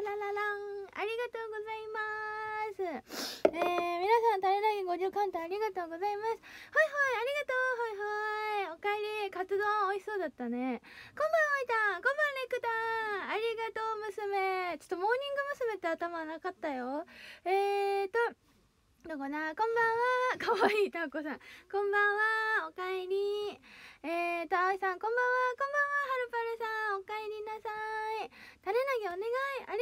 あらららんありがとうございますえー、皆さんタレラギ50カンタありがとうございますはいはいありがとうはいはいおかえりカツ丼美味しそうだったねこんばんはおいたこんばんレクタありがとう娘ちょっとモーニング娘。って頭なかったよえーとどこだこんばんはかわいいタコさん。こんばんはおかえりえーと、あおいさん、こんばんはこんばんははるぱるさんおかえりなさいたれ投げお願いあり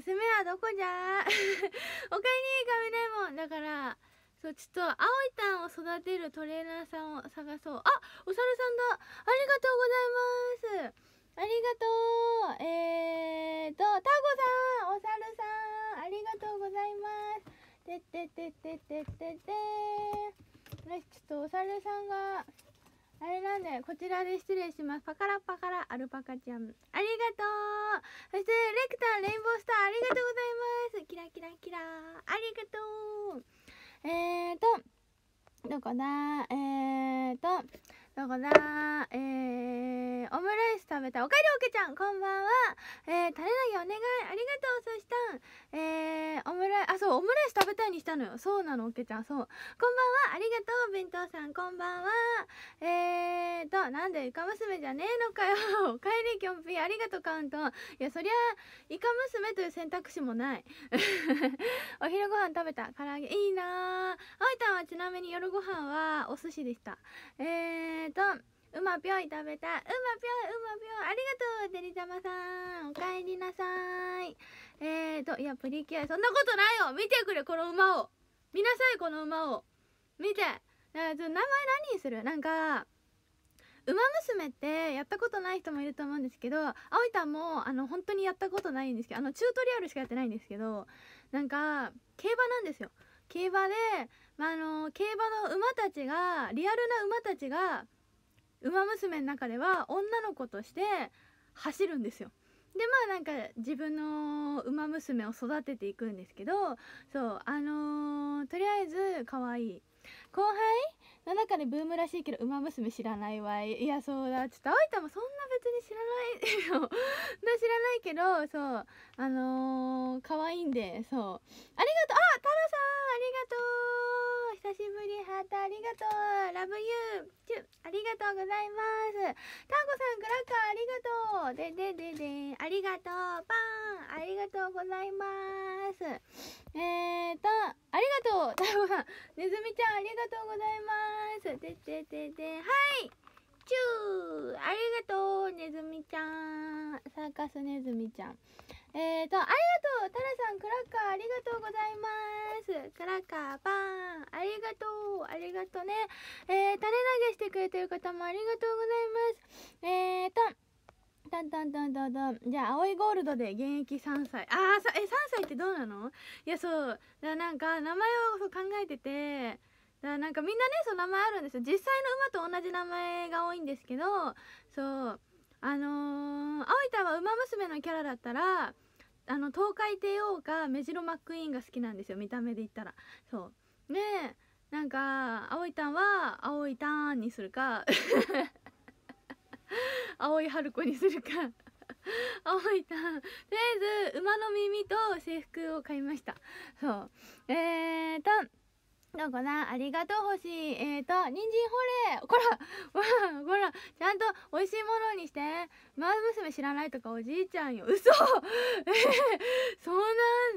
がとう、わごちゃん娘はどこじゃ おかえり、もんだから、そう、ちょっと、おいたんを育てるトレーナーさんを探そう。あおさるさんだありがとうございますありがとうえーと、タコさんおさるさんありがとうございますてってってってってってってこれちょっとお猿さんがあれなんでこちらで失礼しますパカラパカラアルパカちゃんありがとうそしてレクターレインボースターありがとうございますキラキラキラありがとうえーとどこだえーとどこだえー、オムライス食べた。おかえりおけちゃん、こんばんは。えー、タレ投げお願い。ありがとう、そしたん。えー、オムライス、あ、そう、オムライス食べたいにしたのよ。そうなの、おけちゃん。そう。こんばんは。ありがとう、弁当さん、こんばんは。えーと、なんで、イカ娘じゃねえのかよ。おかえり、きょんぴー。ありがとう、カウント。いや、そりゃ、イカ娘という選択肢もない。お昼ご飯食べた。唐揚げ。いいなぁ。あいたんはちなみに夜ご飯はお寿司でした。えー、とうまぴょい食べたうまぴょいうまぴょいありがとうデリザマさんおかえりなさいえーといやプリキュアそんなことないよ見てくれこの馬を見なさいこの馬を見て名前何にするなんか「馬娘」ってやったことない人もいると思うんですけどあおいたんもあの本当にやったことないんですけどあのチュートリアルしかやってないんですけどなんか競馬なんですよ競馬で、まあ、あの競馬の馬たちがリアルな馬たちがウマ娘の中では女の子として走るんですよでまあなんか自分のウマ娘を育てていくんですけどそうあのー、とりあえず可愛い後輩のかでブームらしいけど「ウマ娘」知らないわいいやそうだちょっと愛たもそんな別に知らないよ知らないけどそうあのー、可愛いんでそうありがとうあタラさんありがとう久しぶりハートありがとうラブユーチュありがとうございますタンゴさんグラッカーありがとうででででありがとうパンありがとうございますえーとありがとうタンゴさんねずみちゃんありがとうがとうございますでででで、はいチューありがとうねずみちゃんサーカスねずみちゃんえーとありがとうタラさんクラッカーありがとうございますクラッカーパンありがとうありがとうねえー、垂れ投げしてくれてる方もありがとうございますえーとだんだんだんだんだんじゃあ青いゴールドで現役3歳ああえ3歳ってどうなのいやそうだなんか名前を考えててからなんかみんなねその名前あるんですよ実際の馬と同じ名前が多いんですけどそうあのー、青いたは馬娘のキャラだったらあの東海帝王か目白マックイーンが好きなんですよ見た目で言ったらそうねえなんか青いターンは青いターンにするか 青い春子にするか青いターンとりあえず馬の耳と制服を買いましたそうえータンどかなありがとう星えーと人参ほれこらほらちゃんと美味しいものにしてマ娘知らないとかおじいちゃんよ嘘えー、そう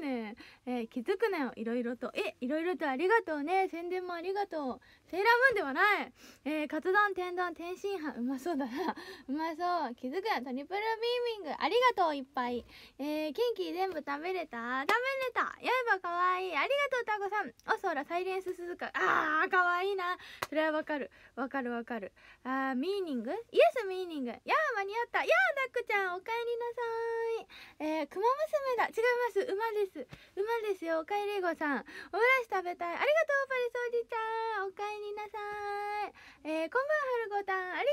なんねえー、気づくなよいろいろとえいろいろとありがとうね宣伝もありがとうセーラームーンではない。えー、カツ丼、天丼、天津飯。うまそうだな。うまそう。気づくん、トリプルビーミング。ありがとう、いっぱい。えー、キンキ全部食べれた食べれた刃かわいい。ありがとう、タコさん。おそら、サイレンス鈴鹿。あー、かわいいな。それはわかる。わかるわかる。あー、ミーニングイエス、ミーニング。やー、間に合った。やー、ダックちゃん、おかえりなさい。えー、くま娘だ。違います。馬です。馬ですよ。おかえりごさん。オムライス食べたい。ありがとう、パリソージちゃん。おかえりりなさい。えー、こんばんは、はるごたん。あり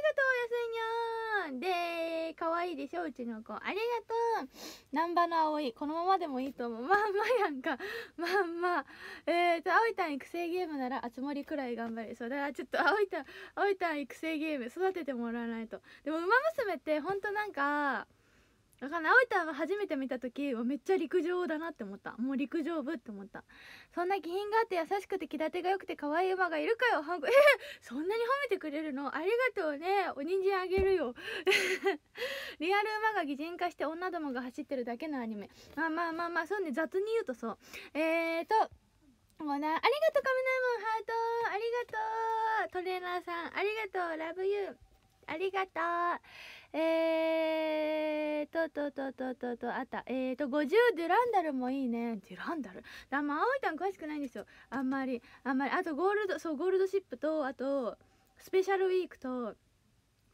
がとう、やすいにゃん。でー、かわいいでしょ、うちの子。ありがとう。南波の葵。このままでもいいと思う。まんまやんか。まんま。えーと、葵たん育成ゲームなら、あつ森くらい頑張れ。そう。れはちょっと、葵たん、葵たん育成ゲーム育ててもらわないと。でも、馬娘って、ほんとなんか、だから葵が初めて見た時めっちゃ陸上だなって思ったもう陸上部って思ったそんな気品があって優しくて気立てが良くて可愛い馬がいるかよハンコえー、そんなに褒めてくれるのありがとうねお人参あげるよ リアル馬が擬人化して女どもが走ってるだけのアニメまあまあまあまあそうね雑に言うとそうえーともうなありがとう亀のライモハートありがとうトレーナーさんありがとうラブユーありがとうえーと、と、と、と、と、と、あった。えーと、50、デュランダルもいいね。デュランダルあんま、青いタン詳しくないんですよ。あんまり。あんまり。あと、ゴールド、そう、ゴールドシップと、あと、スペシャルウィークと、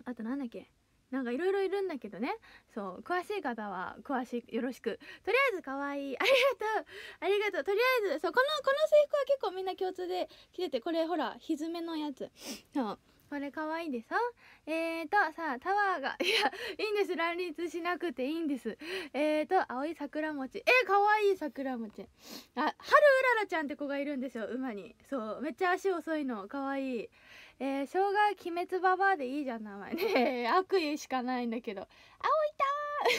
あと、なんだっけ。なんかいろいろいるんだけどね。そう。詳しい方は、詳しい、よろしく。とりあえず可愛い。ありがとう。ありがとう。とりあえず、そう、この、この制服は結構みんな共通で着てて、これほら、ひずめのやつ。そう。これ可愛いでさえーとさあタワーが いやいいんです乱立しなくていいんですえーと青い桜餅えー、わいい桜餅あ春うららちゃんって子がいるんですよ馬にそうめっちゃ足遅いの可愛いえー、生姜鬼滅ババアでいいじゃん名前ね 悪意しかないんだけど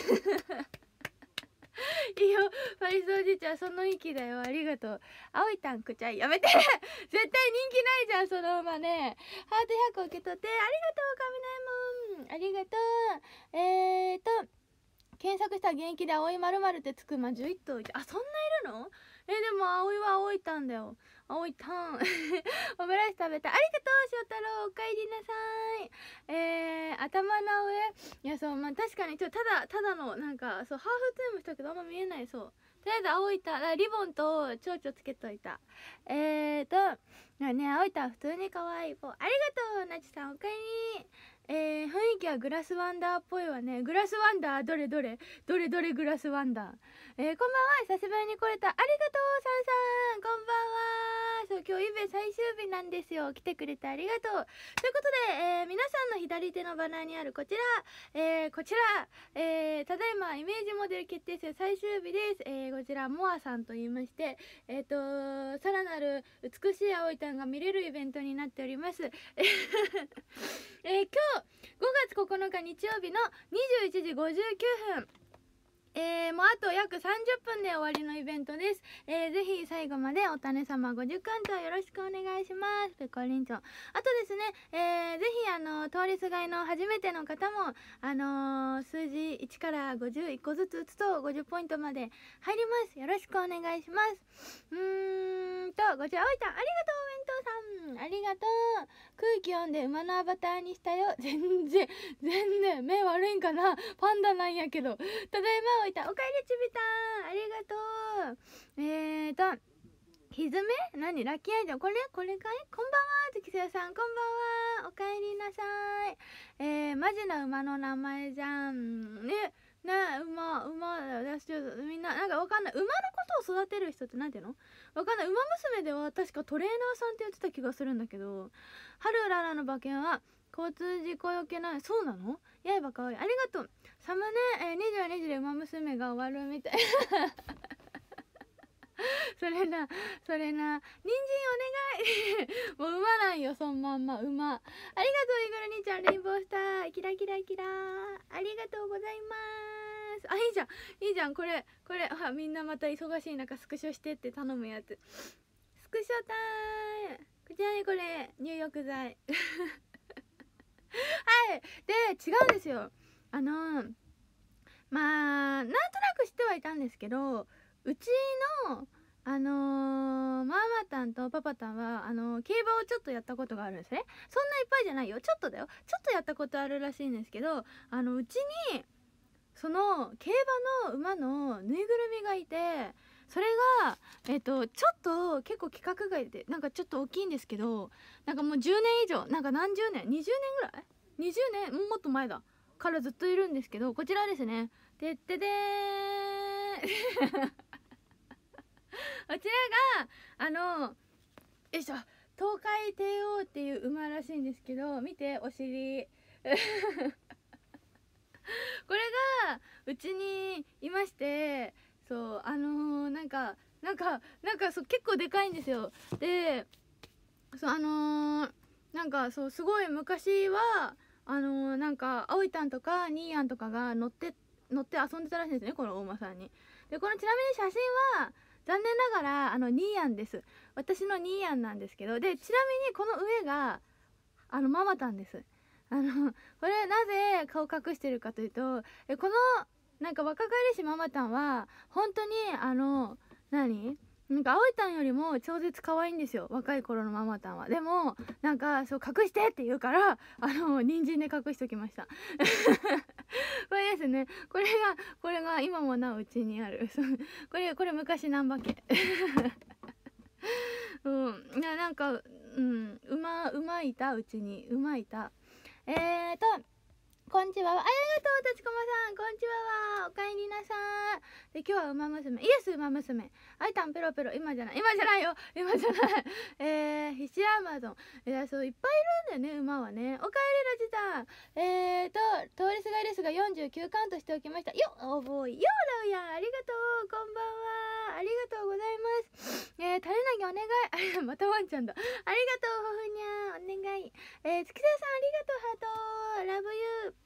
青いたー いいよファイスおじいちゃんその息だよありがとうあいたんくちゃいやめて 絶対人気ないじゃんその馬ねハート100個受け取ってありがとうカミナエモンありがとうえーと検索した現役で葵まるってつくま11頭いてあそんないるのえでも葵は葵たんだよ おいたんオムライス食べたありがとう翔太郎おかえりなさいえー、頭の上いやそうまあ確かにちょっとただただのなんかそうハーフツームしたけどあんま見えないそうとりあえず青いたリボンと蝶々つけといたえーとね青いた普通に可愛いありがとうなちさんおかえりえー、雰囲気はグラスワンダーっぽいわね。グラスワンダーどれどれどれどれグラスワンダー。えー、こんばんは久しぶりに来れた。ありがとうさんさんこんばんはそう、今日イベ最終日なんですよ。来てくれてありがとう。ということで、えー、皆さんの左手のバナーにあるこちら、えこちら、えただいまイメージモデル決定戦最終日です。えこちら、モアさんと言いまして、えっ、とさらなる美しい青いタンが見れるイベントになっております。ええ今日5月9日日曜日の21時59分えー、もうあと約30分で終わりのイベントです。えー、ぜひ最後までお種様50巻トよろしくお願いします。ペコリンョ。あとですね、えー、ぜひあの、通りすがいの初めての方も、あのー、数字1から51個ずつ打つと50ポイントまで入ります。よろしくお願いします。うーんと、こちらおいん、ありがとう、お弁当さん。ありがとう。空気読んで馬のアバターにしたよ。全然、全然、目悪いんかな。パンダなんやけど。ただいま置いたおかえりちびたんありがとうえーとひずめ何ラッキーアイテムこれこれかいこんばんは月瀬さんこんばんはおかえりなさいえー、マジな馬の名前じゃんねね馬馬私みんななんかわかんない馬のことを育てる人って何ていうのわかんない馬娘では確かトレーナーさんって言ってた気がするんだけど「春うららの馬券は交通事故よけないそうなのやばかわいいありがとうサムネ、えー、22時で馬娘が終わるみたい それなそれな人参お願い もう馬ないよそんまんま馬ありがとうイグル兄ちゃんレインボースターキラキラキラありがとうございますですあいいじゃんいいじゃんこれこれあみんなまた忙しい中スクショしてって頼むやつスクショタイムこちらにこれ入浴剤 はいで違うんですよあのまあなんとなく知ってはいたんですけどうちのあのー、ママタンとパパタンはあのー、競馬をちょっとやったことがあるんですねそんないっぱいじゃないよちょっとだよちょっとやったことあるらしいんですけどあのうちにその競馬の馬のぬいぐるみがいてそれが、えっと、ちょっと結構規格外でなんかちょっと大きいんですけどなんかもう10年以上なんか何十年20年ぐらい20年もっと前だからずっといるんですけどこちらですねでってでー こちらがあのよいしょ東海帝王っていう馬らしいんですけど見てお尻 これがうちにいましてそうあのー、なんかなんかなんかそう結構でかいんですよでそうあのー、なんかそうすごい昔はあのー、なんか葵ちゃんとかにーやんとかが乗って乗って遊んでたらしいんですねこの大間さんにでこのちなみに写真は残念ながらあのニーヤンです私のニーヤンなんですけどでちなみにこの上があのママタンですあのこれなぜ顔隠してるかというとえこのなんか若返りしママたんは本当にあの何なんか葵たんよりも超絶可愛いんですよ若い頃のママたんはでもなんかそう隠してって言うからあの人参で隠しときました これですねこれがこれが今もなうちにある これこれ昔難波家 うんななんかうんうまうまいたうちにうまいたえーとこんちはありがとう立駒さんこんちはおかえりなさいで今日は馬娘イエス馬娘あいたんペロペロ今じゃない今じゃないよ今じゃないえー、ヒシアマゾンいやそういっぱいいるんだよね馬はねおかえりラジさえーと通りすがりですが49カウントしておきましたよおぼいよラウヤンありがとうこんばんはありがとうございますえー、垂れなぎお願いあ またワンちゃんだありがとうほふにゃんお願いえー、月田さんありがとうハートラブユー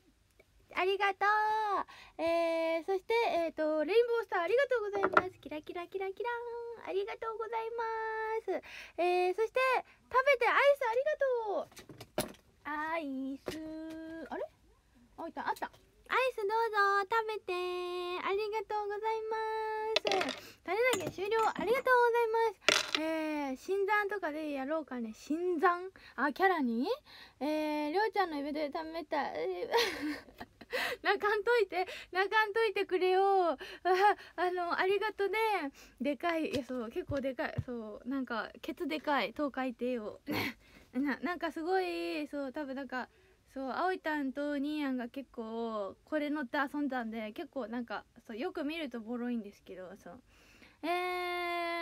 ありがとうえー、そして、えっ、ー、と、レインボースターありがとうございます。キラキラキラキラーンありがとうございます。えー、そして、食べてアイスありがとうアイス、あれあ、いた、あった。アイスどうぞ食べてありがとうございます種だけ終了ありがとうございますえー、新山とかでやろうかね新山あキャラにえー、りょうちゃんのイベントで食べた、えー 泣かんといて泣かんといてくれよああのありがとねでかいいやそう結構でかいそうなんかケツでかいと書いてよななんかすごいそう多分なんかそう葵たんとにーやんが結構これ乗って遊んだんで結構なんかそうよく見るとボロいんですけどそうえ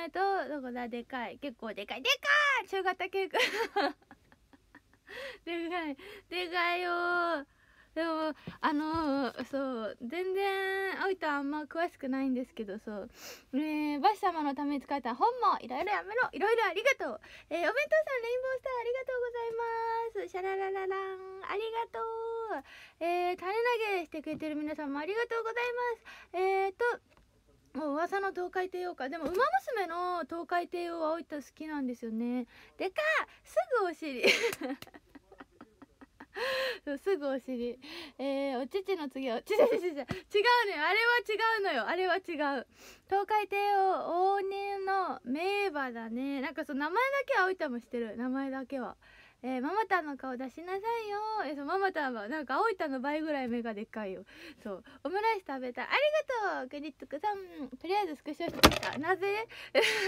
ーとどこだでかい結構でかいでかい中型犬 でかいでかいよでもあのそう全然青いとあんま詳しくないんですけどそうえバシ様のために使った本もいろいろやめろいろいろありがとうえー、お弁当さんレインボースターありがとうございますシャラララランありがとうえー、種投げしてくれてる皆さんもありがとうございますえーともう噂の東海帝王かでも「ウマ娘」の東海帝王は青いと好きなんですよねでかすぐお尻 すぐお尻えー、お乳の次は違う違う違う違うねあれは違うのよあれは違う東海帝王往年の名馬だねなんかその名前だけはおいたもしてる名前だけはえー、ママタンの顔出しなさいよ。えー、そう、ママタンは、なんか、青いの倍ぐらい目がでっかいよ。そう、オムライス食べたい。ありがとうグリットクさん。とりあえずスクショしてきた。なぜ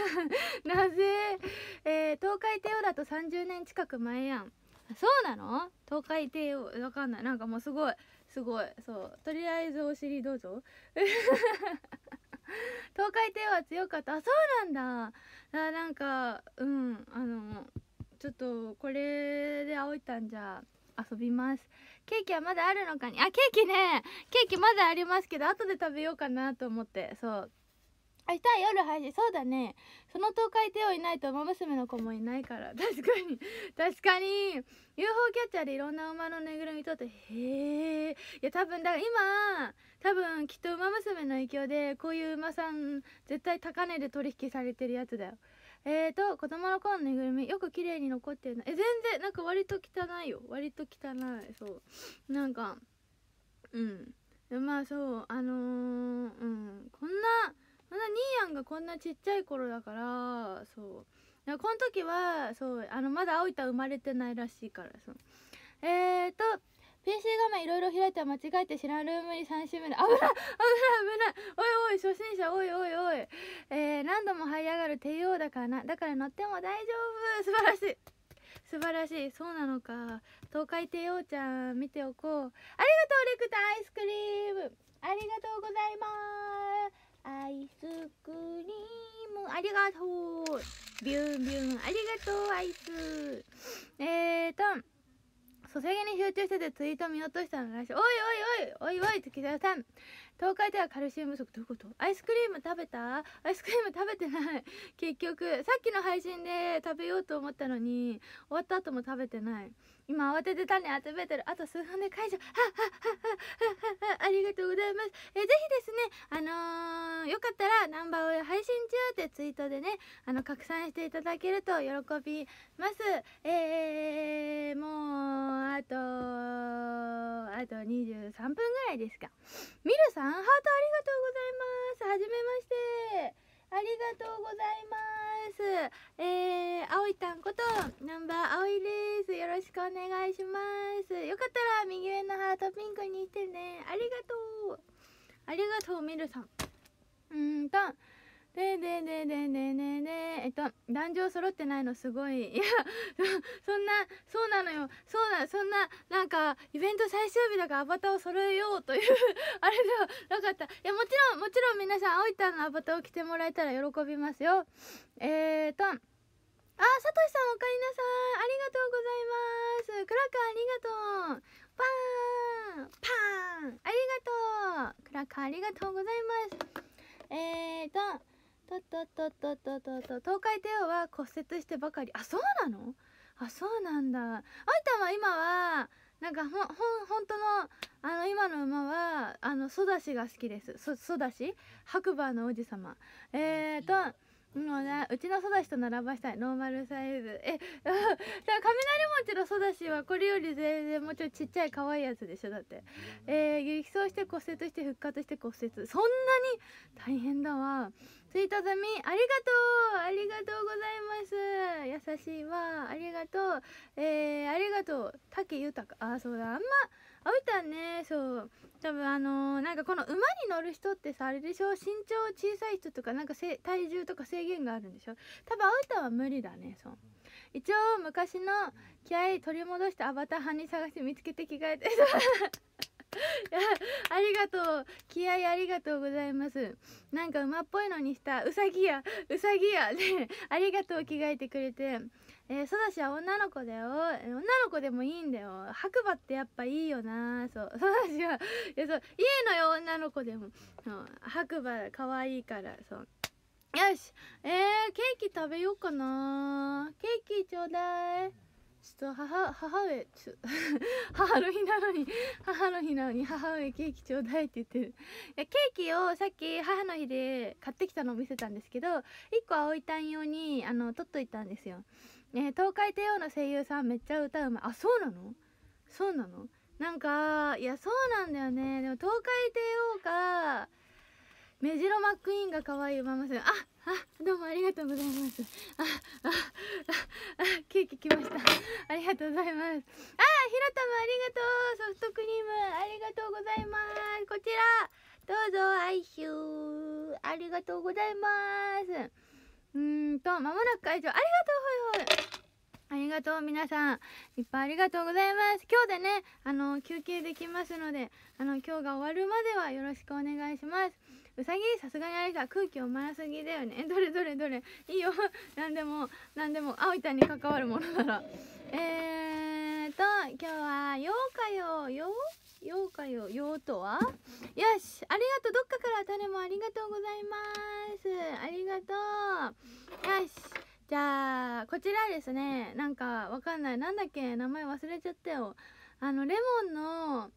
なぜえー、東海帝王だと30年近く前やん。そうなの東海帝王わかんないなんかもうすごいすごいそうとりあえずお尻どうぞ 東海帝王は強かったあそうなんだあなんかうんあのちょっとこれで青いたんじゃ遊びますケーキはまだあるのかにあケーキねケーキまだありますけど後で食べようかなと思ってそう明日夜配信そうだねその東海帝王いないと馬娘の子もいないから 確かに確かに UFO キャッチャーでいろんな馬のぬいぐるみとってへえいや多分だから今多分きっと馬娘の影響でこういう馬さん絶対高値で取引されてるやつだよえーと子供の頃のぬいぐるみよく綺麗に残ってるのえ全然なんか割と汚いよ割と汚いそうなんかうんまあそうあのー、うんこんなまだ兄やんがこんなちっちゃい頃だからそうらこの時はそうあのまだ青いた生まれてないらしいからそうえーと PC 画面いろいろ開いては間違えて知らんルームに3周目で危ない危ない危ないおいおい初心者おいおいおい、えー、何度も這い上がる帝王だからなだから乗っても大丈夫素晴らしい素晴らしいそうなのか東海帝王ちゃん見ておこうありがとうレクタアイスクリームありがとうございますアイスクリームありがとうビュンビュンありがとうアイスえーとソシャゲに集中しててツイート見落としたのらしいおいおいおいおいおい月沢さん東海ではカルシウム不足どういうことアイスクリーム食べたアイスクリーム食べてない結局さっきの配信で食べようと思ったのに終わった後も食べてない今慌てて種集めてるあと数分で解除はっはっはっはありがとうございますえぜひですねあのー、よかったらナンバーを配信中ってツイートでねあの拡散していただけると喜びますえー、もうあとあと23分ぐらいですかミルさんハートありがとうございますはじめましてありがとうございます。えー、あいたんこと、ナンバー葵いです。よろしくお願いします。よかったら、右上のハートピンクにしてね。ありがとう。ありがとう、みるさん。うんと、ねでねでねででえっと壇上揃ってないのすごいいや そんなそうなのよそうなそんななんかイベント最終日だからアバターを揃えようという あれではなかったいやもちろんもちろん皆さん青いたんのアバターを着てもらえたら喜びますよえー、っとあ、さとしさんおかえりなさい。ありがとうございます。クラッカーありがとう。パーンパーンありがとうクラッカーありがとうございます。えーと、ととととととと東海帝王は骨折してばかりあそうなのあそうなんだあんたは今はなんかほほん本当のあの今の馬はあのソダシが好きですソソダシ白馬の王子様えーともうね、うちのソダシと並ばしたいノーマルサイズえだから雷餅のソダシはこれより全然もうちょいちっちゃい可愛いやつでしょだってえー、激走して骨折して復活して骨折そんなに大変だわついたトみありがとうありがとうございます優しいわありがとうえー、ありがとう竹豊あそうだあんまあおいたんねそう多分あのー、なんかこの馬に乗る人ってさあれでしょ身長小さい人とかなんか体重とか制限があるんでしょ多分あおいたんは無理だねそう一応昔の気合取り戻してアバター派に探して見つけて着替えて いやありがとう気合ありがとうございますなんか馬っぽいのにしたうさぎやうさぎやねありがとう着替えてくれてえー、ソダシは女の子だよ。女の子でもいいんだよ。白馬ってやっぱいいよな。そう。ソダシは、いや、そう、いいのよ、女の子でも。そう。白馬可愛いから、そう。よし。えー、ケーキ食べようかな。ケーキちょうだい。ちょっと母、母上、母の日なのに、母の日なのに、母上ケーキちょうだいって言ってる。いや、ケーキをさっき母の日で買ってきたのを見せたんですけど、1個葵たん用に、あの、取っといたんですよ。ね東海帝王の声優さんめっちゃ歌うまいあそうなのそうなのなんかいやそうなんだよねでも東海帝王かメジロマックイーンが可愛いママさんああどうもありがとうございますああああケーキ来ましたありがとうございますあひろたまありがとうソフトクリームありがとうございますこちらどうぞアイヒューありがとうございますうんと、まもなく会場、ありがとう、ほいほい。ありがとう、皆さん。いっぱいありがとうございます。今日でね、あの、休憩できますので、あの、今日が終わるまではよろしくお願いします。うさぎ、さすがにあれだ。空気をまらすぎだよね。どれどれどれ。いいよ。何でも、何でも、あおいたんに関わるものなら。えーと今日は「ようかよよようかよようとは?」よしありがとうどっかから種もありがとうございますありがとうよしじゃあこちらですねなんかわかんないなんだっけ名前忘れちゃったよあのレモンの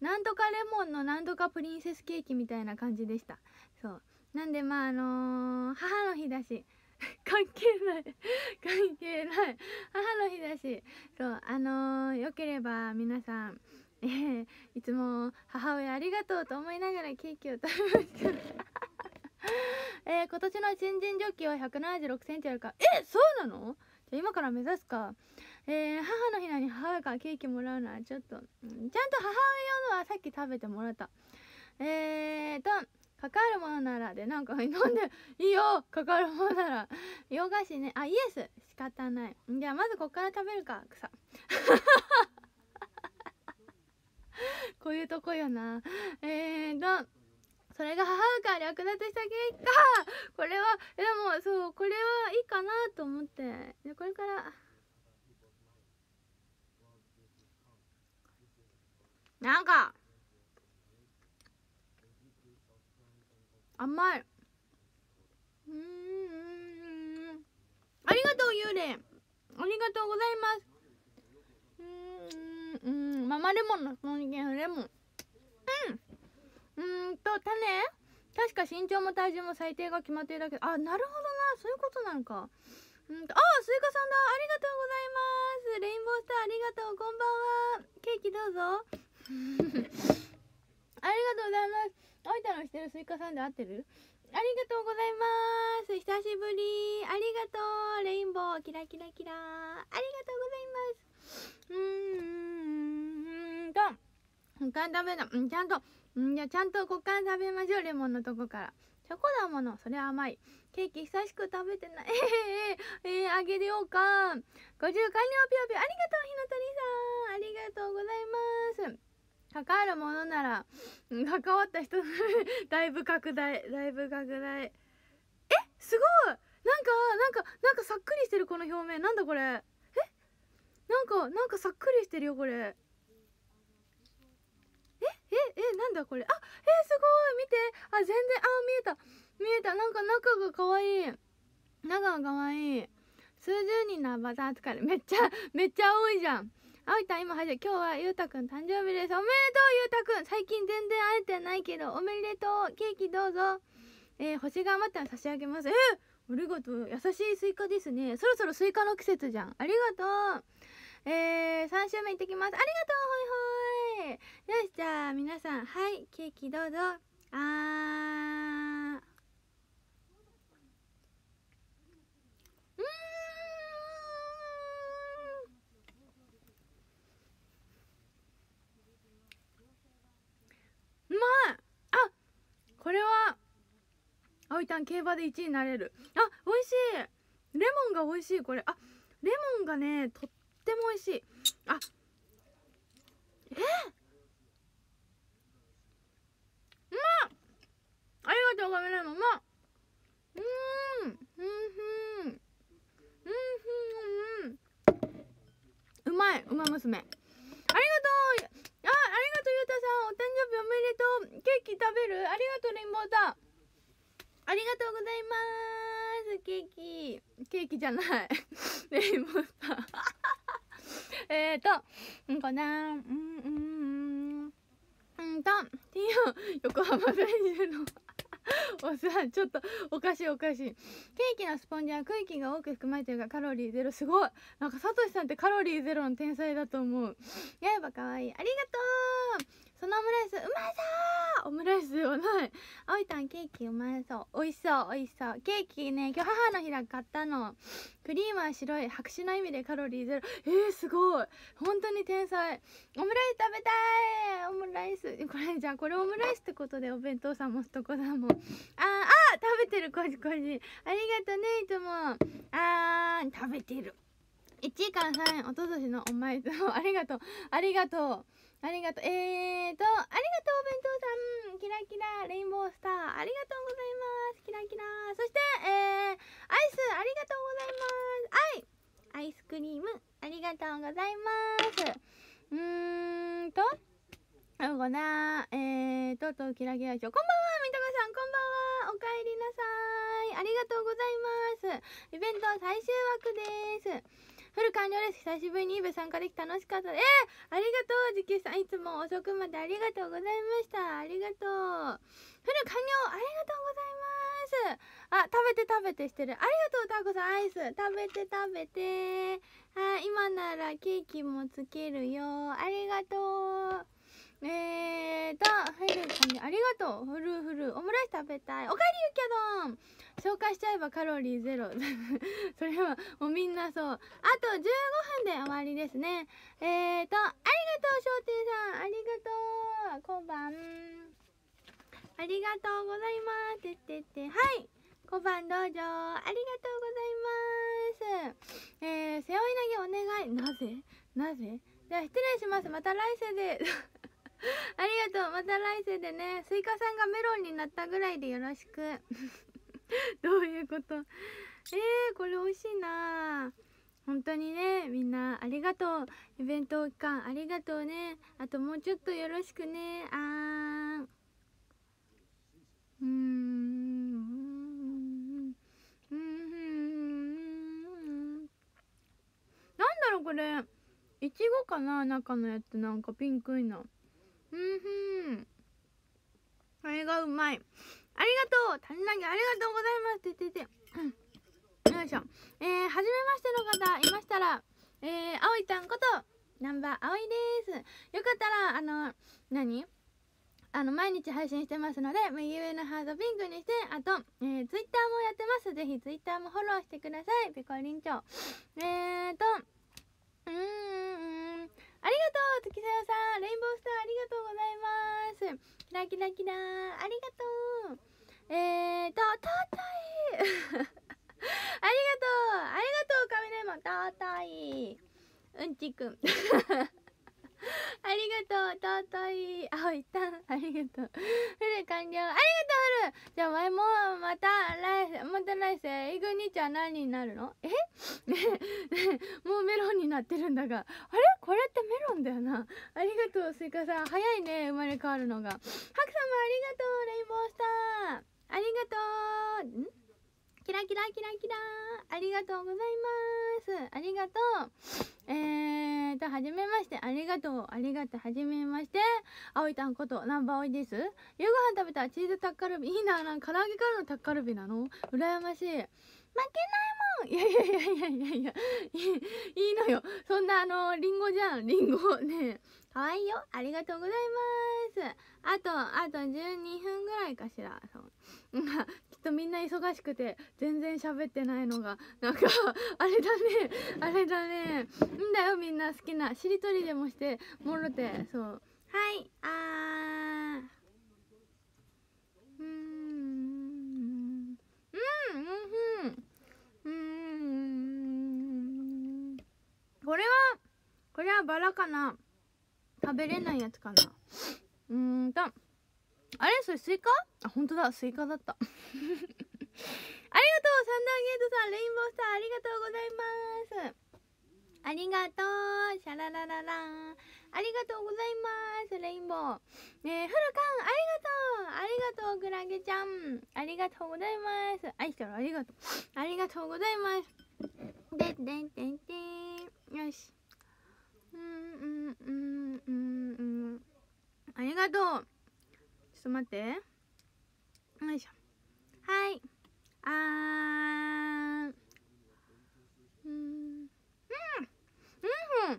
なんとかレモンのなんとかプリンセスケーキみたいな感じでしたそうなんでまああのー、母の日だし 関係ない 関係ない母の日だしそうあのー、よければ皆さん、えいつも母親ありがとうと思いながらケーキを食べました え今年の新人ジョッキーは1 7 6センチあるかえそうなのじゃ今から目指すか、えー、母の日なのに母親からケーキもらうのはちょっと、うん、ちゃんと母親のはさっき食べてもらったえーとかかるものならでなんか飲 んでいいよかかるものなら洋菓子ねあイエス仕方ないじゃあまずこっから食べるか草 こういうとこよなえーとそれが母が略奪した結果これはでもそうこれはいいかなと思ってでこれからなんか甘いうんありがとう幽霊ありがとうございますうんうんママレモンのスポンジレモンうんうんと種確か身長も体重も最低が決まっているだけあなるほどなそういうことなのかうんあスイカさんだありがとうございますレインボースターありがとうこんばんはケーキどうぞありがとうございます大分のしてるスイカさんで合ってるありがとうございます久しぶりありがとうレインボーキラキラキラありがとうございますうーんうーん、と股間食べなうんちゃんとんじゃちゃんと股間食べましょうレモンのとこからチョコだものそれ甘いケーキ久しく食べてないえー、えー、えー、あげようか50完了ぴよぴよありがとうひのとりさんありがとうございます関わるものなら 関わった人 だいぶ拡大だいぶ拡大えすごいなんかなんかなんかさっくりしてるこの表面なんだこれえなんかなんかさっくりしてるよこれえええなんだこれあえすごい見てあ全然あ見えた見えたなんか中がかわいい中がかわいい数十人のアバター使えるめっちゃめっちゃ多いじゃんいたん今入っ今日はゆうたくん誕生日ですおめでとうゆうたくん最近全然会えてないけどおめでとうケーキどうぞえー、星が余ったら差し上げますえー、ありがとう優しいスイカですねそろそろスイカの季節じゃんありがとうえー、3週目行ってきますありがとうほいほいよしじゃあ皆さんはいケーキどうぞあーいたん競馬で1位になれるあ美味しいレモンが美味しいこれあレモンがねとっても美味しいあえうまっありがとうごめんなもうまっうんうんうんうんうんうまいうま娘ありがとうあありがとうゆうたさんお誕生日おめでとうケーキ食べるありがとうリンボーさーありがとうございますケーキケーキじゃない レインスター えっとうんこなうんうんうんとていう横浜在住の おさちょっとおかしいおかしいケーキのスポンジは空気が多く含まれてるがカロリーゼロすごいなんかサトシさんってカロリーゼロの天才だと思うやえばかわいいありがとうそのオムライスうまそうオムライスではないあおいたんケーキうまそうおいしそうおいしそうケーキね今日母の日だ買ったのクリームは白い白紙の意味でカロリーゼロえー、すごい本当に天才オムライス食べたいオムライスこれじゃあこれオムライスってことでお弁当さんもすとこさんもあーあ食べてるコジコジありがとうねいつもあー食べてる1位から3位おととしのお前とありがとうありがとうありがとう。えーと、ありがとう、弁当さん。キラキラ、レインボースター。ありがとうございます。キラキラ。そして、えー、アイス、ありがとうございます。アイ、アイスクリーム、ありがとうございます。うーんと、あごな、えーと、と、キラキラ賞。こんばんは、みとこさん、こんばんは。おかえりなさい。ありがとうございます。イベント最終枠です。フル完了です。久しぶりにイブ参加でき楽しかったです。えー、ありがとう、時給さん。いつも遅くまでありがとうございました。ありがとう。フル完了、ありがとうございます。あ、食べて食べてしてる。ありがとう、タコさん、アイス。食べて食べて。あ、今ならケーキもつけるよ。ありがとう。えーと、フルさんにありがとう。ふるふる。オムライス食べたい。おかえりゆきょどん紹介しちゃえばカロリーゼロ。それは、もうみんなそう。あと15分で終わりですね。えーと、ありがとう、しょうてさん。ありがとう。こんばん。ありがとうございます。てってって。はい。小判どうぞ。ありがとうございます。えー、背負い投げお願い。なぜなぜじゃあ失礼します。また来世で。ありがとうまた来世でねスイカさんがメロンになったぐらいでよろしく どういうことえー、これ美味しいな本当にねみんなありがとうイベント期間ありがとうねあともうちょっとよろしくねあーうんうんなんだろうこれいちごかな中のやつなんかピンクいなうんんあれがうまいありがとう谷投げありがとうございますててて、よいしょえー、はじめましての方いましたらえー、あおいちゃんことナンバーあおいですよかったらあの何あの毎日配信してますので右上のハートピンクにしてあと、えー、ツイッターもやってますぜひツイッターもフォローしてくださいこりんちょう。えーとうんうんありがとう時さよさんレインボースターありがとうございますキラキラキラありがとうえーとたい ありがとうありがとうカメラマンたいうんちくんありがとう尊いあいたありがとうフル完了ありがとうフルじゃあ前もまた来世また来世イグニちゃん何になるのえねね、もうメロンになってるんだがあれこれってメロンだよなありがとうスイカさん早いね生まれ変わるのがハク様ありがとうレインボースターありがとうんキラキラキラキラありがとうございますありがとうえーと、はじめましてありがとうありがとうはじめましてあおいたんことナンバーおいです夕ご飯食べたらチーズタッカルビいいなな唐揚げからのタッカルビなの羨ましい負けないもんいやいやいやいやいやいや いいのよそんなあのりんごじゃんりんごね可愛いよありがとうございますあとあと12分ぐらいかしらそうきっとみんな忙しくて全然喋ってないのがなんか あれだねあれだねんだよみんな好きなしりとりでもしてもろてそうはいあーこれはこれはバラかな食べれないやつかなうーんとあれそれスイカあ本当だスイカだった ありがとうサンダーゲートさんレインボースターありがとうございますありがとうシャラララランありがとうございますレインボーねえフルカンありがとうありがとうクラゲちゃんありがとうございます愛してるありがとうありがとうございますでんでんでんでんよしうんうんうんうんうんありがとうちょっと待ってよいしょはいあーうんうんうん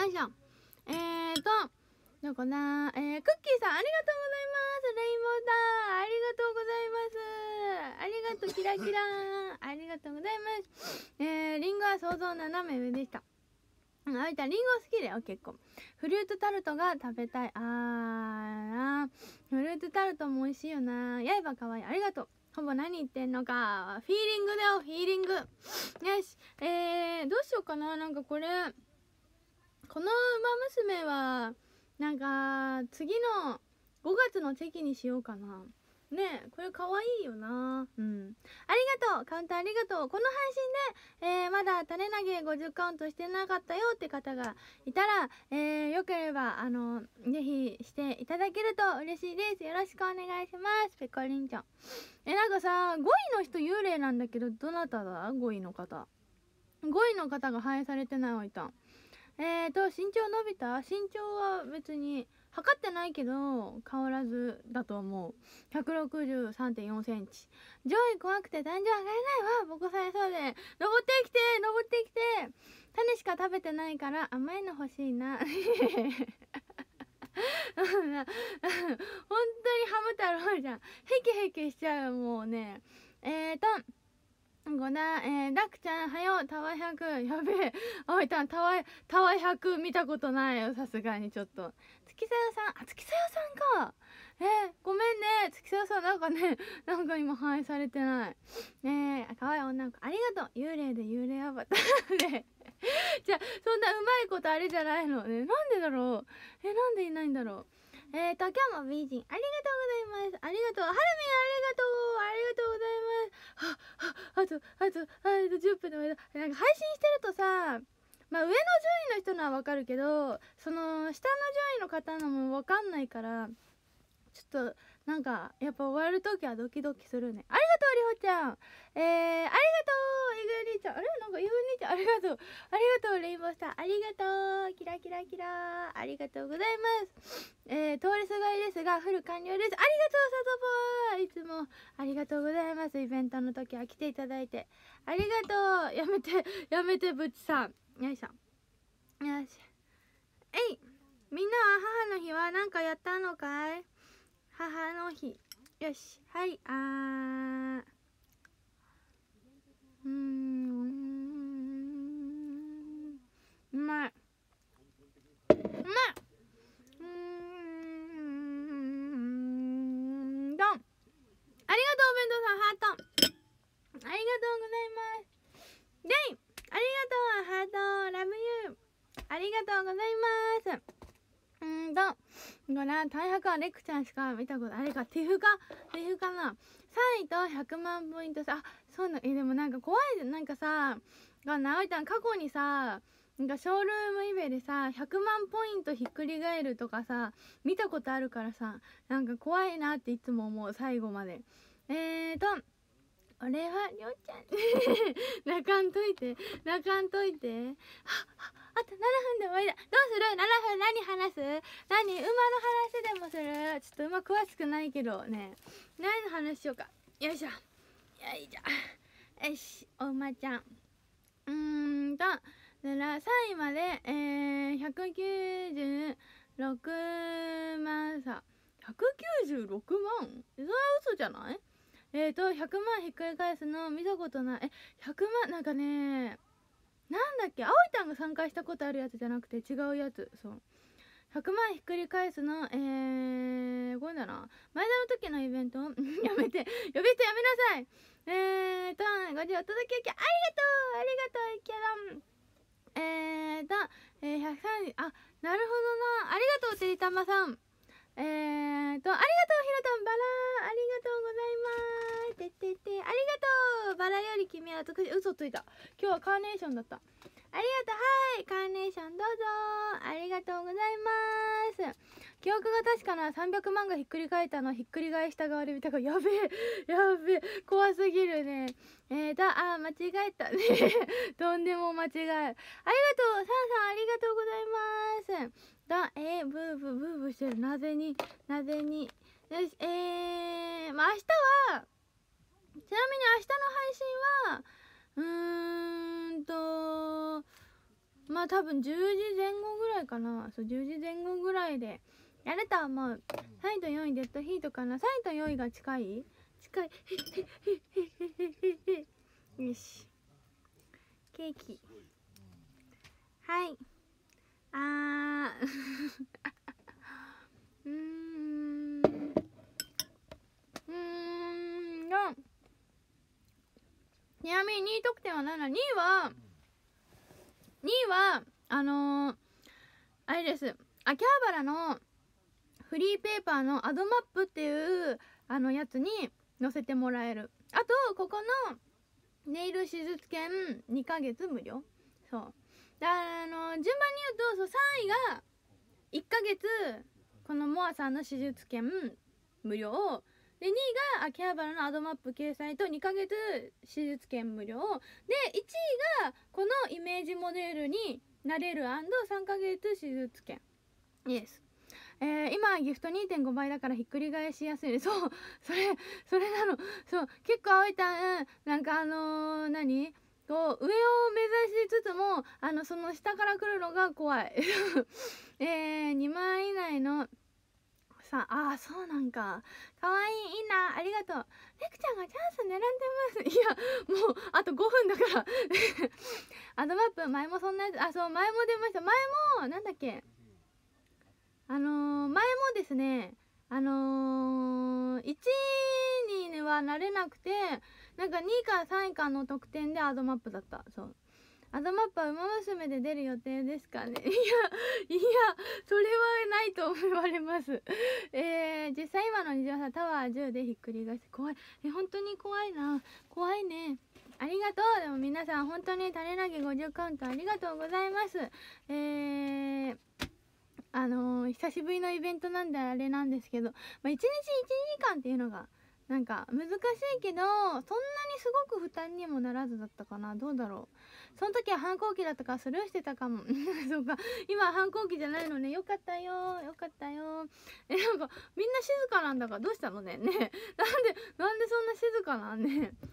よいしょえーと、どこな、えー、クッキーさん、ありがとうございます。レインボーん、ありがとうございます。ありがとう、キラキラありがとうございます。えー、リンゴは想像斜め上でした。あいた、リンゴ好きだよ、結構。フルーツタルトが食べたい。あー、フルーツタルトも美味しいよな。やいばかわいい。ありがとう。ほぼ何言ってんのか。フィーリングだよ、フィーリング。よし。えー、どうしようかな。なんかこれ。この「ウマ娘」はなんか次の5月のチェキにしようかなねこれかわいいよなうんありがとうカウンターありがとうこの配信で、えー、まだ種投げ50カウントしてなかったよって方がいたら、えー、よければあのぜひしていただけると嬉しいですよろしくお願いしますペコリンちゃんえなんかさ5位の人幽霊なんだけどどなただ5位の方5位の方が反映されてないおいたんえーと身長伸びた身長は別に測ってないけど変わらずだと思う163.4センチ上位怖くて誕生上がれないわボコされそうで登ってきて登ってきて種しか食べてないから甘いの欲しいな 本当にハム太郎じゃんヘキヘキしちゃうもうねえーと5段、えー、ダクちゃん、はよ、タワ100、やべえ。あいたん、タワ、タワ100見たことないよ、さすがにちょっと。月さよさん、あ、月さよさんか。えー、ごめんね、月さよさん、なんかね、なんか今、反映されてない。ねえ、かわいい女の子、ありがとう。幽霊で幽霊アバターで。じゃあ、そんなうまいことあれじゃないの。ね、なんでだろう。え、なんでいないんだろう。えっ、ー、と、今日も美人、ありがとうございます。ありがとう。はるみん、ありがとう。ありがとうございます。は、は、あと、あと、あと10分の間。なんか配信してるとさ、まあ、上の順位の人のはわかるけど、その、下の順位の方のもわかんないから、ちょっとなんかやっぱ終わる時はドキドキするねありがとうりほちゃんえー、ありがとうイグニちゃんあれなんかイグニちゃんありがとうありがとうレインボーさんありがとうキラキラキラありがとうございますえー、通りすがりですがフル完了ですありがとうサトボーいつもありがとうございますイベントの時は来ていただいてありがとうやめてやめてぶちさんよいしょよしえいみんなは母の日は何かやったのかい母の日よしはいあーうんうまいうまいうんどんありがとうお弁当さんハートありがとうございますでいありがとうハートラブユーありがとうございますうんと、これは大白はレクちゃんしか見たことあれか、ティフか、ティフかな。3位と100万ポイントさ、あ、そうなの、え、でもなんか怖い、なんかさ、が、直いたん過去にさ、なんかショールームイベでさ、100万ポイントひっくり返るとかさ、見たことあるからさ、なんか怖いなっていつも思う、最後まで。えーと、俺はりょうちゃん。泣かんといて、泣かんといて。はっはっあと7分で終わりだどうする ?7 分何話す何馬の話でもするちょっと馬詳しくないけどね何の話しようかよいしょよいしょよしお馬ちゃんうーんとだら3位まで、えー、196万さ196万それは嘘じゃないえっ、ー、と100万ひっくり返すの見たことないえ100万なんかねなんだっけ葵ちゃんが参加したことあるやつじゃなくて違うやつそう100万ひっくり返すのえーめだな前田の時のイベント やめて呼び捨てやめなさいえーとご視聴いたきありがとうありがとういけろんえーと、えー、130あなるほどなありがとうてりたまさんえーと、ありがとう、ひろとん、バラありがとうございます。ててて、ありがとうバラより君は特し嘘ついた。今日はカーネーションだった。ありがとう、はい、カーネーションどうぞ。ありがとうございます。記憶が確かな300万がひっくり返ったのひっくり返した側で見たからやべえ やべえ怖すぎるねえー、だあ間違えたね とんでも間違えありがとうサンさんありがとうございますだえー、ブーブーブーブーしてるなぜになぜによしえー、まあ明日はちなみに明日の配信はうーんとまあ多分10時前後ぐらいかなそう10時前後ぐらいでやると思うサイド4位デッドヒートかなサイド4位が近い近い よしケーキはいあー うーんうん4ちなみに2位得点は7 2位は2位はあのー、あれです秋葉原のフリーペーパーのアドマップっていうあのやつに載せてもらえるあとここのネイル手術券2ヶ月無料そうだあの順番に言うとそう3位が1ヶ月このモアさんの手術券無料で2位が秋葉原のアドマップ掲載と2ヶ月手術券無料で1位がこのイメージモデルになれる &3 ヶ月手術券ですえー、今ギフト2.5倍だからひっくり返しやすい そうそれそれなのそう結構いたんなんかあのー、何こう上を目指しつつもあのその下から来るのが怖い えー、2万以内のさああそうなんかかわいいいいなありがとうレクちゃんがチャンス狙ってます いやもうあと5分だからアドマップ前もそんなやつあそう前も出ました前もなんだっけあのー、前もですねあのー、1位にはなれなくてなんか2位か3位かの得点でアドマップだったそうアドマップは「ウマ娘」で出る予定ですかね いやいやそれはないと思われますえー、実際今の虹はさタワー10でひっくり返して怖いえ本当に怖いな怖いねありがとうでも皆さん本当に垂れ投げ50カウントありがとうございますえーあのー、久しぶりのイベントなんであれなんですけど、まあ、1日1時間っていうのがなんか難しいけどそんなにすごく負担にもならずだったかなどうだろうその時は反抗期だったからスルーしてたかも そうか今反抗期じゃないのねよかったよよかったよえなんかみんな静かなんだからどうしたのねねなんでなんでそんな静かなんねありがとうああほ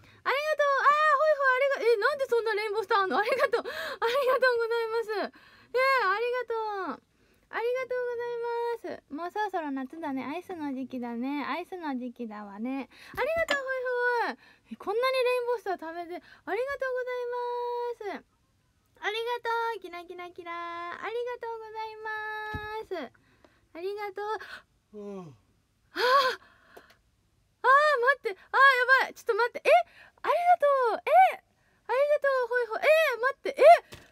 いほいありがえなんでそんなレインボースターあんのありがとうありがとうございますえー、ありがとうありがとうございますもうそろそろ夏だねアイスの時期だねアイスの時期だわねありがとうほいほいこんなにレインボースター食べてありがとうございますありがとうキラキラキラありがとうございますありがとう、うん、ああ待ってあやばいちょっと待ってえありがとうえありがとうほいほいえ待ってえ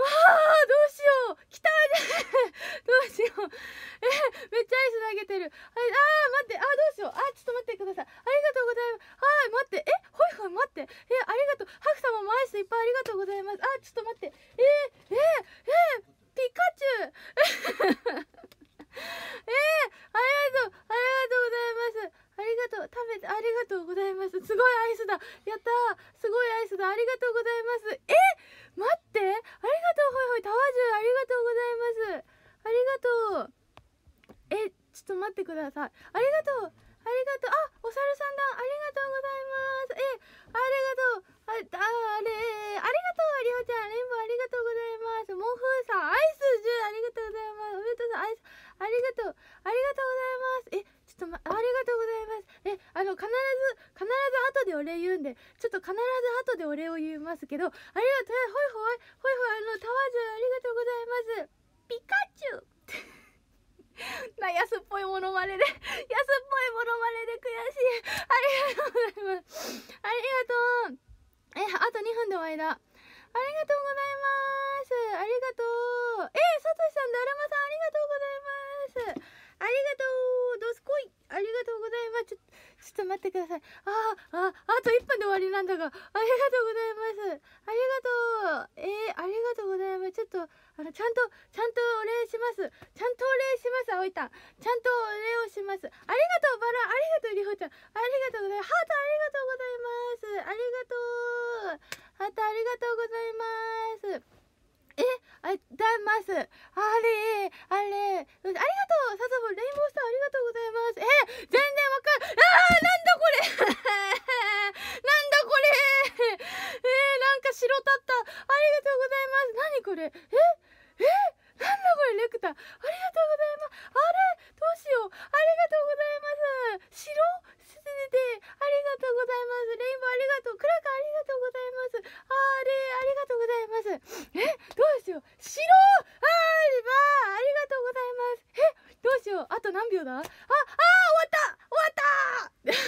わあどうしよう来た どうしようえめっちゃアイス投げてるはいあー待ってあーどうしようあーちょっと待ってくださいありがとうございますはい待ってえほいほい待ってえありがとうハク様もアイスいっぱいありがとうございますあーちょっと待ってえー、えー、えー、ピカチュウ えー、ありがとうありがとうございますありがとう食べてありがとうございますすごいアイスだやったすごいアイスだありがとうございますえ待ってありがとうほいほいタワジュありがとうございますありがとうえちょっと待ってくださいありがとうありがとうあお猿さんだありがとうございますえありがとうああれありがとう必ず後でお礼を言いますけど、ありがとう、ほいほい、ほいほい、あの、タワーズありがとうございます。ピカチュウ な安っぽいものまねで 安っぽいものまねで悔しいありがとうございますありがとうえあと2分で終わりだありがとうございますありがとうえさとしさんだるまさんありがとうございますありがとうどすこいありがとうございますちょちょっと待ってくださいあああと1分で終わりなんだがありがとうございますありがとうえー、ありがとうございますちょっとあのちゃんとちゃんとお礼しますちゃんとお礼しますあおいたちゃんとお礼をしますありがとうバラありがとうりほちゃんありがとうございますハートありがとうございますありがとうハートありがとうございますえありいますあれあれありがとうサザボレインボーさんありがとうございますえ全然わかるあーなんだこれ なんだこれえー、なんか白たったありがとうございます何これええなんだこれレクター。ありがとうございますあれどうしようありがとうございます白捨ててありがとうございますレインボーありがとうクラカありがとうございますあれありがとうございますえどうしよう白あーありがとうございますえどうしようあと何秒だああ終わった終わった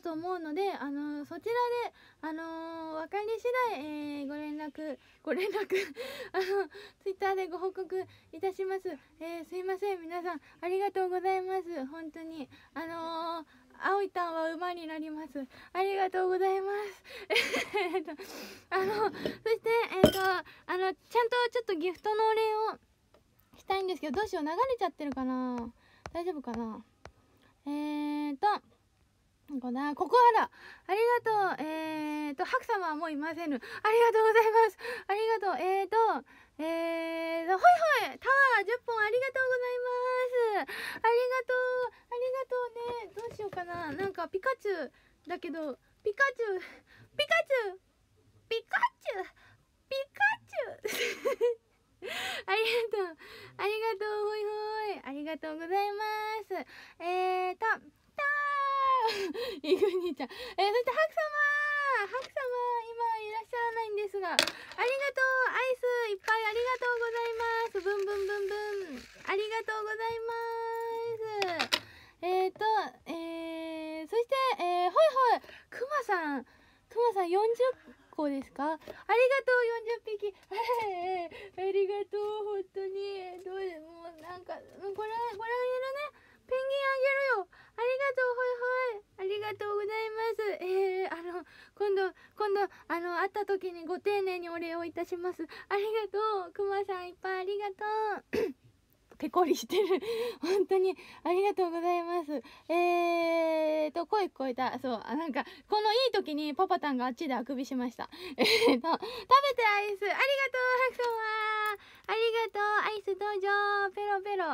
と思うので、あのそちらで、あの分かり次第、えー、ご連絡、ご連絡 あの、ツイッターでご報告いたします。えー、すいません、皆さん、ありがとうございます。本当に。あの青いタンは馬になります。ありがとうございます。えっと、あの、そして、えっ、ー、と、あの、ちゃんとちょっとギフトのお礼をしたいんですけど、どうしよう、流れちゃってるかな大丈夫かなえっ、ー、と、こなここアだ。ありがとう。えーと、白様はもういませぬ。ありがとうございます。ありがとう。えーと、えーと、ほいほいタワー10本ありがとうございます。ありがとう。ありがとうね。どうしようかな。なんかピカチュウだけど、ピカチュウ、ピカチュウ、ピカチュウ、ピカチュウ。ありがとう。ありがとう、ほいほい。ありがとうございます。え イグニちゃん。えー、そして、ハク様ハク様今いらっしゃらないんですが、ありがとうアイスいっぱいありがとうございますブンブンブンブンありがとうございますえっ、ー、と、えー、そして、えー、ほいほいくまさんくまさん40個ですかありがとう40匹ありがとう本当にどうでもなんかこれこれいるねペンギンあげるよありがとうほいほいありがとうございますえー、あの今度今度あの会った時にご丁寧にお礼をいたしますありがとうくまさんいっぱいありがとうペコリしてる 本当にありがとうございますえーと声聞こえたそうあなんかこのいい時にパパたんがあっちであくびしました えーと食べてアイスありがとうハクソンはありがとうアイス登場ペロペロ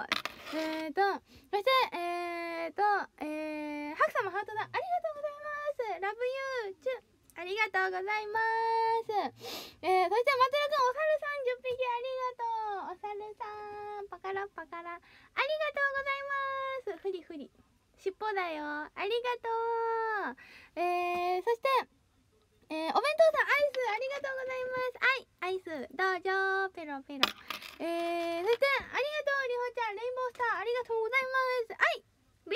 えーとそしてえーとえーハクさんもハートだありがとうございますラブユーチュありがとうございます。えー、そして、松田るくん、お猿さん10匹ありがとう。お猿さん、パカラパカラ。ありがとうございます。ふりふり。尻尾だよ。ありがとう。えー、そして、えー、お弁当さん、アイス、ありがとうございます。はい、アイス、どうぞ、ペロペロ。えー、そして、ありがとう、りほちゃん、レインボースター、ありがとうございます。はい、レ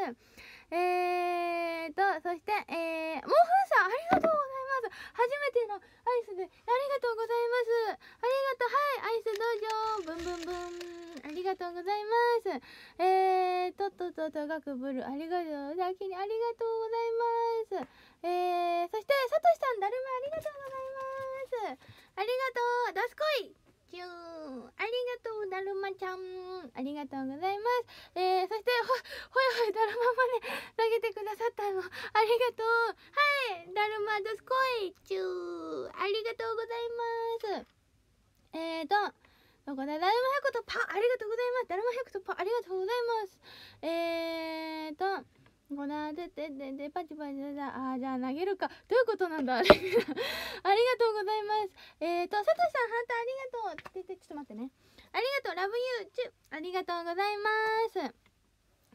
インボー、ありがとうございます。えーと、そして、えーモフさんありがとうございます初めてのアイスでありがとうございますありがとうはいアイスどうぞブンブンブンありがとうございますえー、とっとととがくぶるありがとうだにありがとうございますえー、そしてさとしさんだるまありがとうございますありがとうどすこいキューありがとうだるまちゃんありがとうございますえー、そしてほほいほいだるままで投げてくださったのありがとうはいだるまどすこいちゅーありがとうございますえーとどこだだるま100とパありがとうございますだるま100とパありがとうございますえーとごらん、でててて、パチパチだ。ああ、じゃあ投げるか。どういうことなんだ ありがとうございます。えっ、ー、と、佐藤さん、ハートありがとう。てて、ちょっと待ってね。ありがとう、ラブユーチュありがとうございます。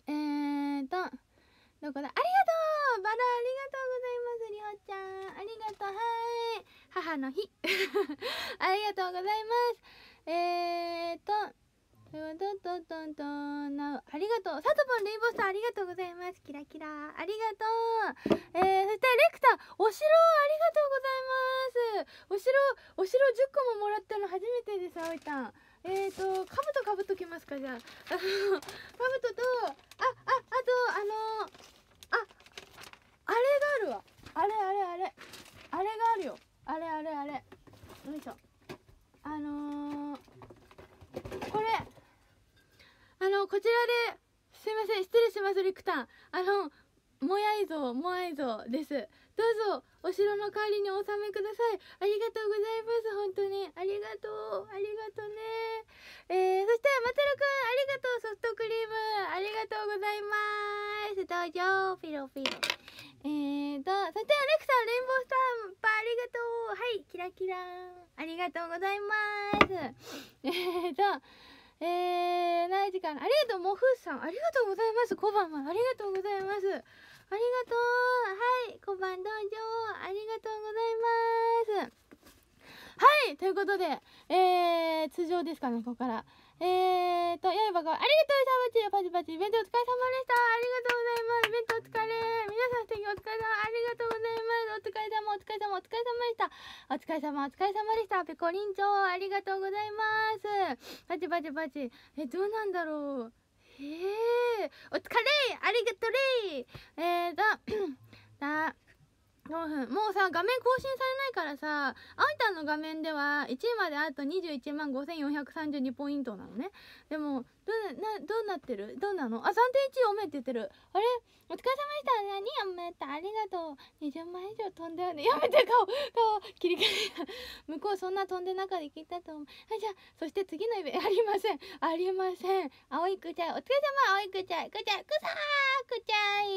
えーと、どこだありがとうバラ、ありがとうございます。りほちゃん、ありがとう。はーい。母の日。ありがとうございます。えーと、トントントントンありがとうサトポンレインボーさんありがとうございますキラキラありがとうえー、そしてレクタお城ありがとうございますお城お城10個ももらったの初めてですあおいたんえーとかぶとかぶときますかじゃあかぶ ととあああとあのー、ああれがあるわあれあれあれあれがあるよあれあれあれよいしょあのーこれあのこちらですいません失礼しますリクタンあのモヤイ像モアイ像ですどうぞお城の代わりにお納めくださいありがとうございます本当にありがとうありがとうねえー、そしてまつるくんありがとうソフトクリームありがとうございますどうぞィロピロえーとそしてアレクさんレインボースターンーありがとうはいキラキラありがとうございますえーとえー、何時間ありがとう、もふさん。ありがとうございます。小判マン。ありがとうございます。ありがとうはい小判道場ありがとうございますはいということで、えー、通常ですかね、ここから。えーと、刃が、ありがとう、サバチパチパチ、イベントお疲れ様でした。ありがとうございます。イベントお疲れ。皆さん素敵お疲れ様。ありがとうございます。お疲れ様、お疲れ様、お疲れ様でした。お疲れ様、お疲れ様でした。ペコリン長、ありがとうございます。パチパチパチ。え、どうなんだろう。へえお疲れありがとうれえーだ だ5分もうさ画面更新されないからさあいたんの画面では1位まであと21万5432ポイントなのねでもどうなどうなってるどうなのあ三3.1おめって言ってるあれお疲れ様でした何読めっありがとう20万以上飛んだよねやめて顔顔切り替え向こうそんな飛んで中で聞いたと思うはいじゃあそして次のイベありませんありません青いくちゃいお疲れ様青いくちゃいくちゃいくさーくちゃい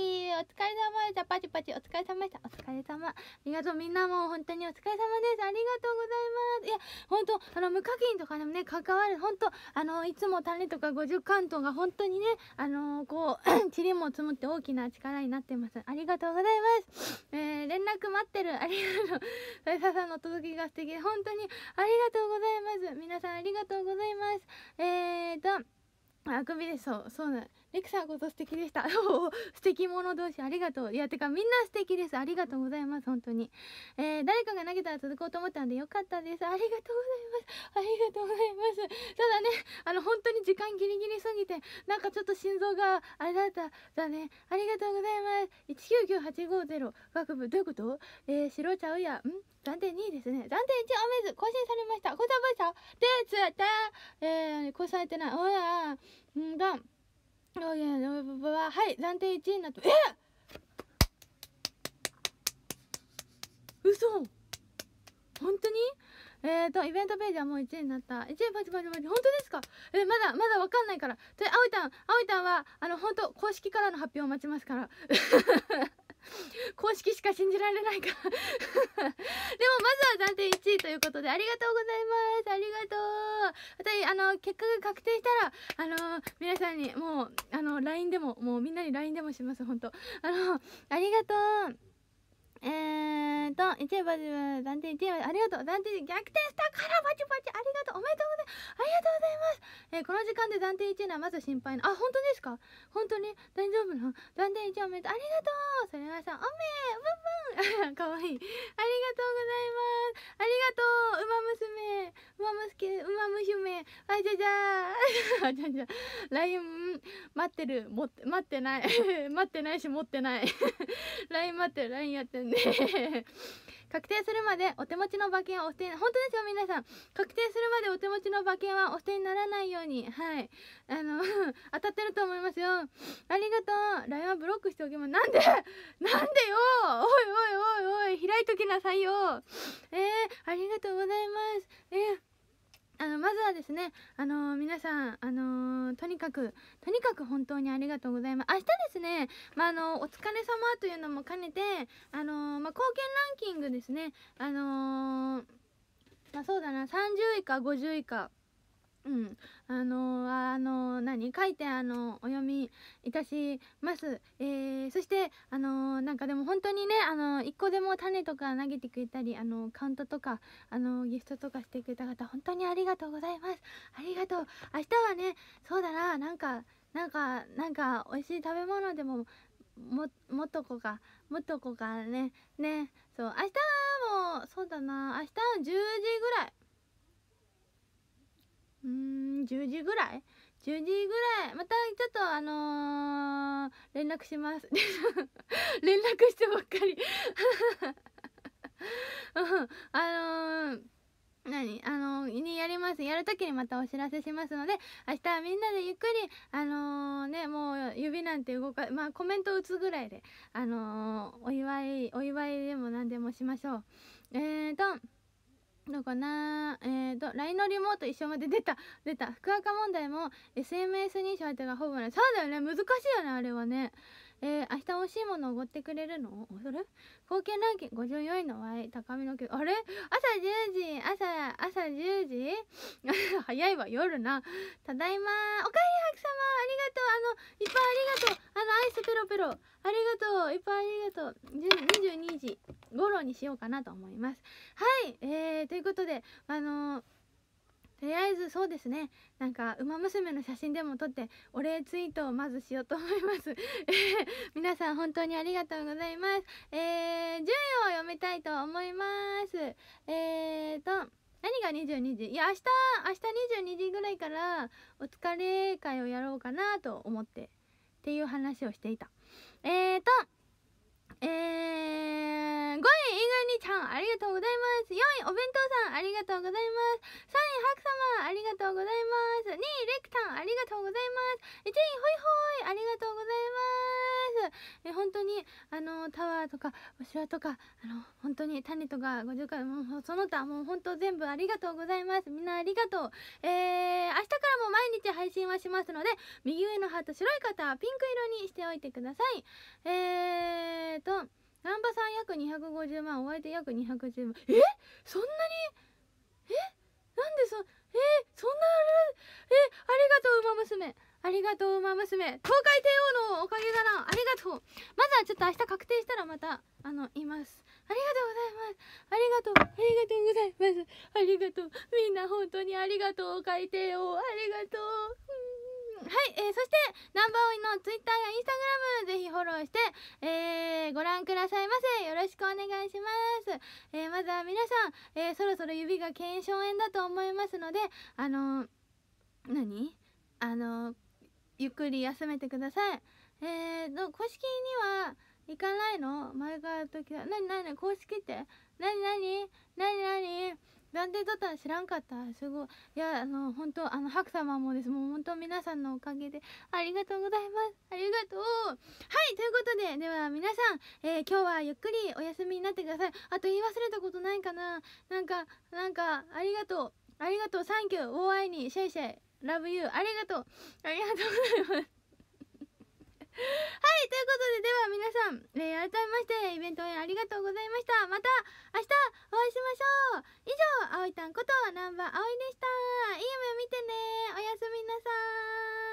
お疲れ様でしたパチパチお疲れ様でしたお疲れ様ありがとうみんなも本当にお疲れ様ですありがとうございますいや本当あの無課金とかでもね関わる本当あのいつも種とか50関東が本当にねあのー、こう 塵も積もって大きな力になってますありがとうございます、えー、連絡待ってるありがとうさや さんの届きが素敵本当にありがとうございます皆さんありがとうございますえーとあくびです。そうそうなレクさんこそ素敵でした 素敵者同士ありがとういやてかみんな素敵ですありがとうございます本当にえー、誰かが投げたら続こうと思ったんでよかったですありがとうございますありがとうございますただねあの本当に時間ギリギリすぎてなんかちょっと心臓があれだっただねありがとうございます199850学部どういうことえー、白ちゃうやん暫定2位ですね暫定1おめず更新されました更新されましたでつったえー、更新されてないおやーんだんはい暫定1位になってえ嘘本当にえっ、ー、とイベントページはもう1位になった1位パチパチパチ本当ですかえまだまだ分かんないからであおいたんあおいたんはあの本当公式からの発表を待ちますから 公式しか信じられないから でもまずは暫定1位ということでありがとうございますありがとう私あの結果が確定したらあの皆さんにもうあの LINE でももうみんなに LINE でもします本当あのありがとうえーと、1位バ暫定1位ありがとう、暫定逆転したからバチバチ、ありがとう、おめでとうございます。ありがとうございます。えー、この時間で暫定1位なまず心配な、あ、本当ですか本当に大丈夫なの暫定1位おめでとう、ありがとうそれはさおめうブンブンかわいい。ありがとうございます。ありがとう馬娘馬娘馬娘あじゃじゃあ じゃじゃ LINE 待ってる、持って、待ってない。待ってないし持ってない。LINE 待ってる、LINE やってる。ね確定するまでお手持ちの馬券はお捨てに本当ですよ皆さん確定するまでお手持ちの馬券はお捨てにならないようにはいあの 当たってると思いますよありがとう LINE はブロックしておきますなんで なんでよおいおいおいおい開いときなさいよえー、ありがとうございますえーあのまずはですね、あのー、皆さん、あのー、とにかく、とにかく本当にありがとうございます。明日ですね、まあ、あのー、お疲れ様というのも兼ねて、あのまあ、貢献ランキングですね、あのまあ、そうだな、30位か50位か、うんあのー、あのー、何書いてあのー、お読みいたします、えー、そしてあのなんかでも本当にねあの一個でも種とか投げてくれたりあのカウントとかあのギフトとかしてくれた方本当にありがとうございますありがとう明日はねそうだななんかなんかなんか美味しい食べ物でもももっとこかもっとこかねねそう明日もそうだな明日10時ぐらいうん10時ぐらい10時ぐらいまたちょっとあのー、連絡します 連絡してばっかり あの何あのにやりますやるときにまたお知らせしますので明日はみんなでゆっくりあのー、ねもう指なんて動かまあコメント打つぐらいであのー、お祝いお祝いでも何でもしましょうえーとどこなえーと、LINE のリモート一緒まで出た出た福岡問題も SMS 認証相手がほぼないそうだよね難しいよねあれはねえー、明日美味しいものおごってくれるのそれ貢献ランキング54位の Y 高みの給あれ朝10時朝朝10時 早いわ夜なただいまおかえりはさ様ありがとうあのいっぱいありがとうあのアイスペロペロありがとういっぱいありがとう22時頃にしようかなと思いますはいえー、ということであのーとりあえずそうですねなんか「ウマ娘」の写真でも撮ってお礼ツイートをまずしようと思います 皆さん本当にありがとうございますえー、順位を読みたいと思いますえーと何が22時いや明日明日22時ぐらいからお疲れ会をやろうかなと思ってっていう話をしていたえーとえー、5位、以外にちゃん、ありがとうございます。4位、お弁当さん、ありがとうございます。3位、白様、ありがとうございます。2位、レクタン、ありがとうございます。1位、ホイホイ、ありがとうございます。え、本当に、あの、タワーとか、お城とか、あの、本当に、種とか、五十回、もう、その他、もう本当全部ありがとうございます。みんなありがとう。えー、明日からも毎日配信はしますので、右上のハート、白い方、ピンク色にしておいてください。えーと、と難波さん約250万お相手約210万えそんなにえなんでそえそんなえありがとうウマ娘ありがとうウマ娘東海帝王のおかげだなありがとうまずはちょっと明日確定したらまたあのいますありがとうございますありがとうありがとうございますありがとうみんな本当にありがとう海帝王ありがとう、うんはい、えー、そしてナンバーオイのツイッターやインスタグラムぜひフォローして、えー、ご覧くださいませよろしくお願いします、えー、まずは皆さん、えそろそろ指が腱鞘炎だと思いますのであの何あのゆっくり休めてくださいえーと公式には行かないの前から時は何何公式って何何何何な定で撮ったん知らんかったすごい。いや、あの、本当あの、白様もです。もう本当皆さんのおかげで、ありがとうございます。ありがとうはい、ということで、では皆さん、えー、今日はゆっくりお休みになってください。あと言い忘れたことないかななんか、なんか、ありがとう。ありがとう、サンキュー、大愛に、シェイシェイ、ラブユー、ありがとう。ありがとうございます。はいということででは皆さん、えー、改めましてイベント応援ありがとうございましたまた明日お会いしましょう以上あおいたんことナンバー葵でしたいい夢見てねおやすみなさい